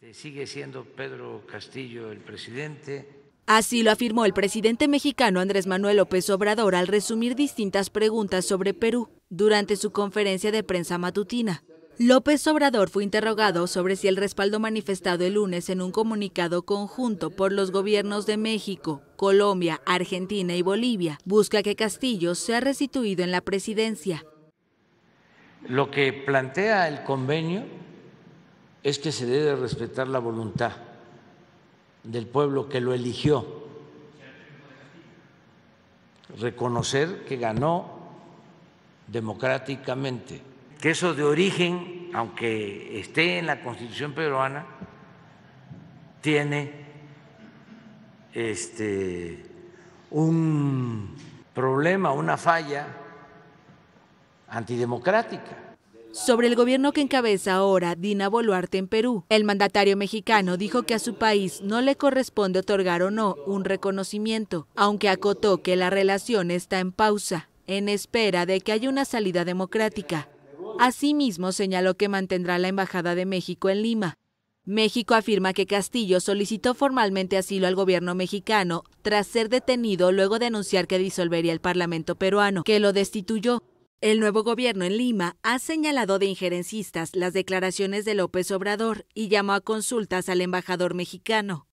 Este, sigue siendo Pedro Castillo el presidente. Así lo afirmó el presidente mexicano Andrés Manuel López Obrador al resumir distintas preguntas sobre Perú durante su conferencia de prensa matutina. López Obrador fue interrogado sobre si el respaldo manifestado el lunes en un comunicado conjunto por los gobiernos de México, Colombia, Argentina y Bolivia busca que Castillo sea restituido en la presidencia. Lo que plantea el convenio es que se debe respetar la voluntad del pueblo que lo eligió, reconocer que ganó democráticamente, que eso de origen, aunque esté en la constitución peruana, tiene este, un problema, una falla antidemocrática sobre el gobierno que encabeza ahora Dina Boluarte en Perú. El mandatario mexicano dijo que a su país no le corresponde otorgar o no un reconocimiento, aunque acotó que la relación está en pausa, en espera de que haya una salida democrática. Asimismo, señaló que mantendrá la Embajada de México en Lima. México afirma que Castillo solicitó formalmente asilo al gobierno mexicano tras ser detenido luego de anunciar que disolvería el Parlamento peruano, que lo destituyó. El nuevo gobierno en Lima ha señalado de injerencistas las declaraciones de López Obrador y llamó a consultas al embajador mexicano.